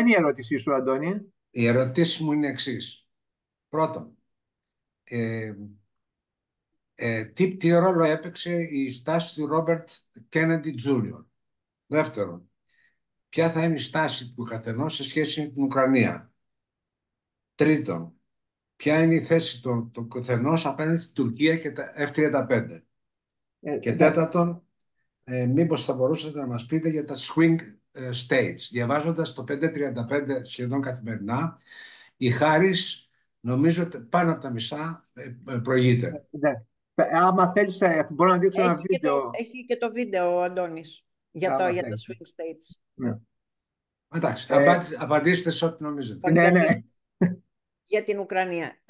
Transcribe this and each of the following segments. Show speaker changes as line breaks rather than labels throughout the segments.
είναι η ερώτησή σου, Αντώνη. Η ερωτήση μου είναι εξής. Πρώτον, ε, ε, τι, τι ρόλο έπαιξε η στάση του Ρόμπερτ Κέννεντι Τζούλιον. Δεύτερον, ποια θα είναι η στάση του καθενός σε σχέση με την Ουκρανία. Τρίτον, ποια είναι η θέση του, του καθενός απέναντι στην Τουρκία και τα F-35. Ε, και τέταρτον, ε, μήπως θα μπορούσατε να μας πείτε για τα swing ε, states. Διαβάζοντας το 535 σχεδόν καθημερινά, η Χάρης νομίζω ότι πάνω από τα μισά ε, ε, προηγείται. Ναι. Άμα θέλεις, μπορώ να δείξω έχει ένα βίντεο.
έχει και το βίντεο ο Αντώνης για, το, για τα swing states.
Ναι. Εντάξει, ε, απαντήστε σε ό,τι νομίζετε. Ναι, ναι.
Για την Ουκρανία.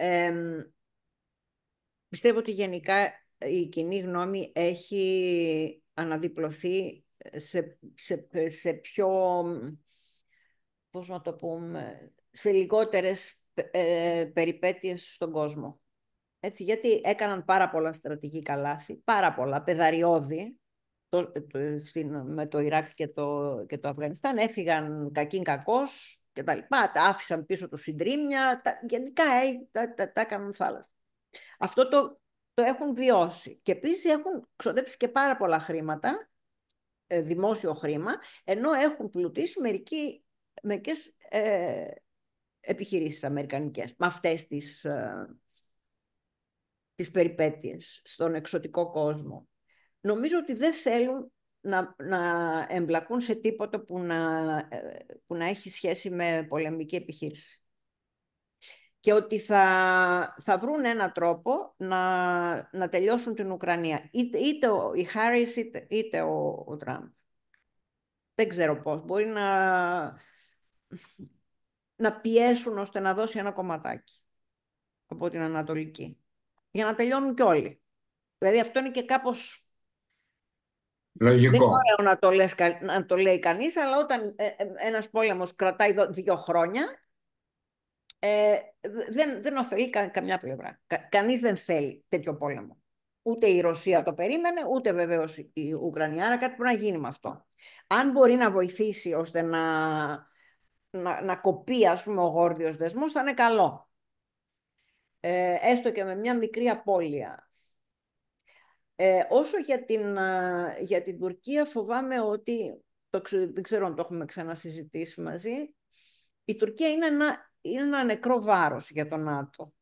πιστεύω ότι γενικά η κοινή γνώμη έχει αναδιπλωθεί σε, σε, σε πιο, πώς να το πούμε, σε λιγότερες ε, περιπέτειες στον κόσμο. Έτσι, γιατί έκαναν πάρα πολλά στρατηγικά λάθη, πάρα πολλά, πεδαριώδη το, με το Ιράκ και το, και το Αφγανιστάν, έφυγαν κακήν κακός και τα λοιπά, τα άφησαν πίσω τους συντρίμια, γενικά ε, τα, τα, τα, έκαναν θάλασσα. Αυτό το, το έχουν βιώσει και επίσης έχουν ξοδέψει και πάρα πολλά χρήματα ε, δημόσιο χρήμα, ενώ έχουν πλουτίσει μερικοί, μερικές ε, επιχειρήσεις αμερικανικές με αυτές τις, ε, τις περιπέτειες στον εξωτικό κόσμο. Νομίζω ότι δεν θέλουν να, να εμπλακούν σε τίποτα που να, ε, που να έχει σχέση με πολεμική επιχείρηση και ότι θα, θα βρουν έναν τρόπο να, να τελειώσουν την Ουκρανία. Είτε, είτε ο, η Χάρις είτε, είτε ο, ο Τραμπ. Δεν ξέρω πώς. Μπορεί να, να πιέσουν ώστε να δώσει ένα κομματάκι από την Ανατολική. Για να τελειώνουν κι όλοι. Δηλαδή αυτό είναι και κάπως...
Λογικό. Δεν ωραίο
να το, λες, να το λέει κανείς, αλλά όταν ε, ε, ένας πόλεμος κρατάει δύο χρόνια, ε, δεν, δεν ωφελεί καμιά πλευρά. Κα, κανείς δεν θέλει τέτοιο πόλεμο. Ούτε η Ρωσία το περίμενε, ούτε βεβαίως η Ουκρανία. Άρα κάτι πρέπει να γίνει με αυτό. Αν μπορεί να βοηθήσει ώστε να, να, να κοπεί ας πούμε, ο γόρδιος δεσμός, θα είναι καλό. Ε, έστω και με μια μικρή απώλεια. Ε, όσο για την, για την Τουρκία φοβάμαι ότι, το, δεν ξέρω αν το έχουμε ξανασυζητήσει μαζί, η Τουρκία είναι ένα είναι ένα νεκρό βάρος για τον ΝΑΤΟ.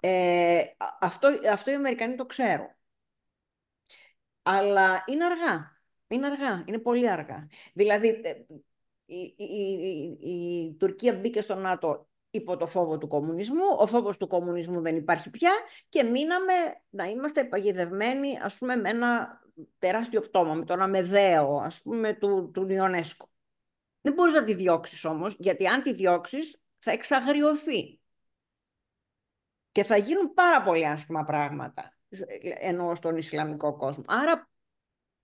Ε, αυτό, αυτό οι Αμερικανοί το ξέρουν. Αλλά είναι αργά. Είναι αργά. Είναι πολύ αργά. Δηλαδή, ε, η, Τουρκία μπήκε στο ΝΑΤΟ υπό το φόβο του κομμουνισμού. Ο φόβος του κομμουνισμού δεν υπάρχει πια και μείναμε να είμαστε παγιδευμένοι, ας πούμε, με ένα τεράστιο πτώμα, με τον αμεδαίο, ας πούμε, του, του δεν μπορείς να τη διώξεις όμως, γιατί αν τη διώξεις θα εξαγριωθεί. Και θα γίνουν πάρα πολύ άσχημα πράγματα, ενώ στον Ισλαμικό κόσμο. Άρα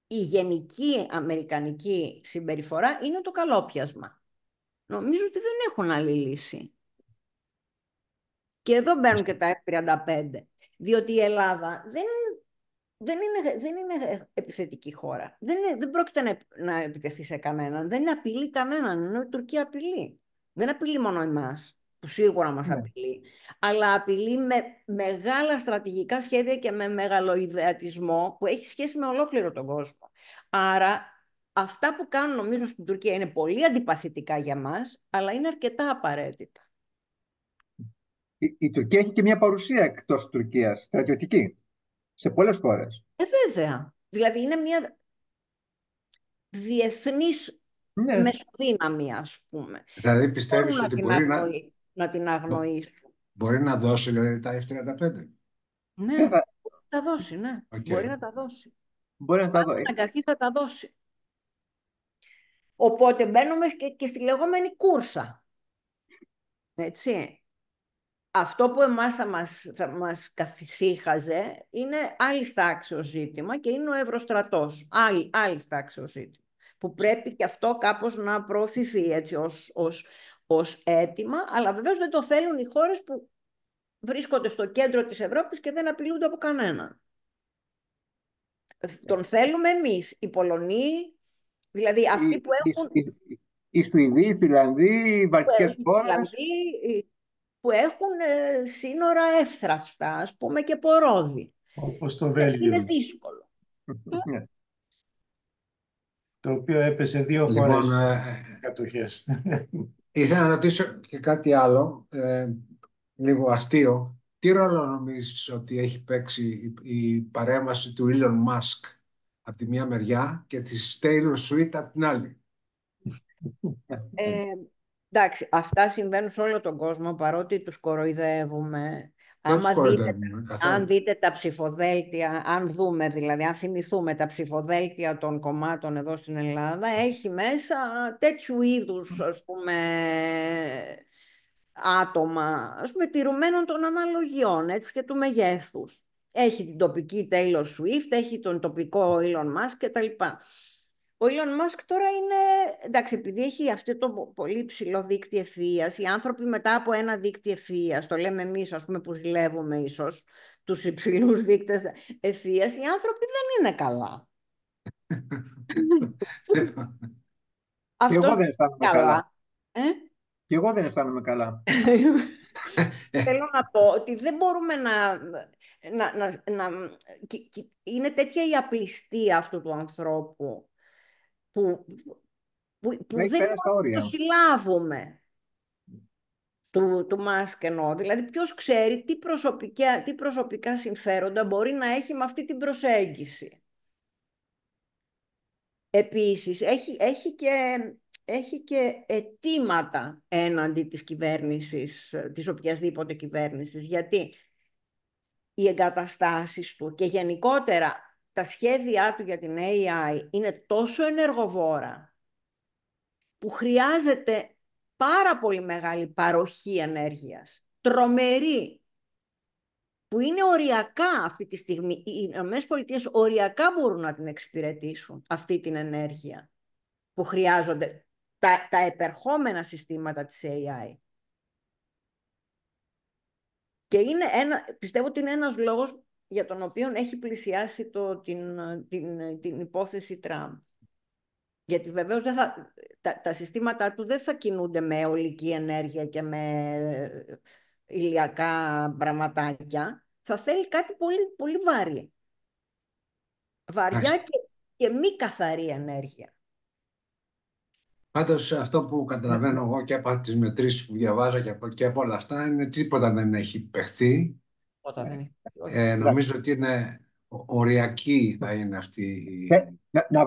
η γενική αμερικανική συμπεριφορά είναι το καλόπιασμα. Νομίζω ότι δεν έχουν άλλη λύση. Και εδώ μπαίνουν και τα 35 Διότι η Ελλάδα δεν δεν είναι, δεν είναι επιθετική χώρα. Δεν, δεν πρόκειται να, να επιτεθεί σε κανέναν. Δεν απειλεί κανέναν, ενώ η Τουρκία απειλεί. Δεν απειλεί μόνο εμάς, που σίγουρα μας ναι. απειλεί, αλλά απειλεί με μεγάλα στρατηγικά σχέδια και με μεγαλοειδεατισμό που έχει σχέση με ολόκληρο τον κόσμο. Άρα αυτά που κάνουν νομίζω στην Τουρκία είναι πολύ αντιπαθητικά για μας, αλλά είναι αρκετά απαραίτητα.
Η, η Τουρκία έχει και μια παρουσία εκτός Τουρκίας, στρατιωτική σε πολλές χώρες.
Ε, βέβαια. Δηλαδή είναι μια διεθνής ναι. μεσοδύναμη, ας πούμε. Δηλαδή πιστεύεις ότι μπορεί να... να την αγνοήσει.
Μπορεί να δώσει δηλαδή, τα F-35.
Ναι, να τα δώσει, ναι. Μπορεί να τα δώσει. Μπορεί να τα δώσει. Αν αγκαστεί θα τα δώσει. Οπότε μπαίνουμε και, και στη λεγόμενη κούρσα. Έτσι αυτό που εμάς θα μας, θα μας καθησύχαζε είναι άλλη τάξεως ζήτημα και είναι ο Ευρωστρατός, άλλη, άλλη τάξεως ζήτημα, που πρέπει και αυτό κάπως να προωθηθεί έτσι ως, ως, ως αίτημα, αλλά βεβαίως δεν το θέλουν οι χώρες που βρίσκονται στο κέντρο της Ευρώπης και δεν απειλούνται από κανέναν. Τον θέλουμε εμείς, οι Πολωνοί, δηλαδή αυτοί που έχουν...
Οι Σουηδοί, οι Φιλανδοί, οι Βαλτικές
που έχουν ε, σύνορα εύθραυστα, ας πούμε, και πορόδι.
Όπως το ε, Βέλγιο. Είναι
δύσκολο.
Ναι. Το οποίο έπεσε δύο λοιπόν, φορές ε... κατοχές. Ήθελα να ρωτήσω και κάτι άλλο, ε, λίγο αστείο. Τι ρόλο νομίζεις ότι έχει παίξει η παρέμβαση του Elon Musk από τη μία μεριά και της Taylor Swift από την άλλη.
Ε, Εντάξει, αυτά συμβαίνουν σε όλο τον κόσμο, παρότι τους κοροϊδεύουμε. Ναι, αν δείτε τα ψηφοδέλτια, αν δούμε δηλαδή, αν θυμηθούμε τα ψηφοδέλτια των κομμάτων εδώ στην Ελλάδα, έχει μέσα τέτοιου είδους, ας άτομα, ας πούμε, τηρουμένων των αναλογιών, έτσι, και του μεγέθους. Έχει την τοπική Taylor Swift, έχει τον τοπικό Elon Musk κτλ. Ο Elon Musk τώρα είναι, εντάξει, επειδή έχει αυτό το πολύ ψηλό δίκτυ ευφυία, οι άνθρωποι μετά από ένα δίκτυ ευφυία, το λέμε εμείς, ας πούμε που ζηλεύουμε ίσως, τους υψηλούς δείκτες εφίας οι άνθρωποι δεν είναι καλά.
αυτό δεν αισθάνομαι καλά. Ε? Και εγώ δεν αισθάνομαι καλά.
Θέλω να πω ότι δεν μπορούμε να... να... είναι τέτοια η απληστία αυτού του ανθρώπου που, που, που δεν το συλλάβουμε του, του μάσκ εννοώ. Δηλαδή ποιος ξέρει τι προσωπικά, τι προσωπικά συμφέροντα μπορεί να έχει με αυτή την προσέγγιση. Επίσης, έχει, έχει, και, έχει και αιτήματα έναντι της κυβέρνησης, της οποιασδήποτε κυβέρνησης, γιατί οι εγκαταστάσεις του και γενικότερα τα σχέδιά του για την AI είναι τόσο ενεργοβόρα που χρειάζεται πάρα πολύ μεγάλη παροχή ενέργειας, τρομερή, που είναι οριακά αυτή τη στιγμή. Οι Ηνωμένες Πολιτείες οριακά μπορούν να την εξυπηρετήσουν αυτή την ενέργεια που χρειάζονται τα, τα επερχόμενα συστήματα της AI. Και είναι ένα, πιστεύω ότι είναι ένας λόγος για τον οποίο έχει πλησιάσει το, την, την, την υπόθεση Τραμπ. Γιατί βεβαίως δεν θα, τα, τα συστήματά του δεν θα κινούνται με ολική ενέργεια και με ηλιακά πραγματάκια. Θα θέλει κάτι πολύ, πολύ Βαριά και, και μη καθαρή ενέργεια.
Πάντως αυτό που καταλαβαίνω εγώ και από τις μετρήσεις που διαβάζω και από, και όλα αυτά είναι τίποτα δεν έχει παιχθεί
ναι. Ε, νομίζω ότι είναι
οριακή θα είναι αυτή η... Ε, να, να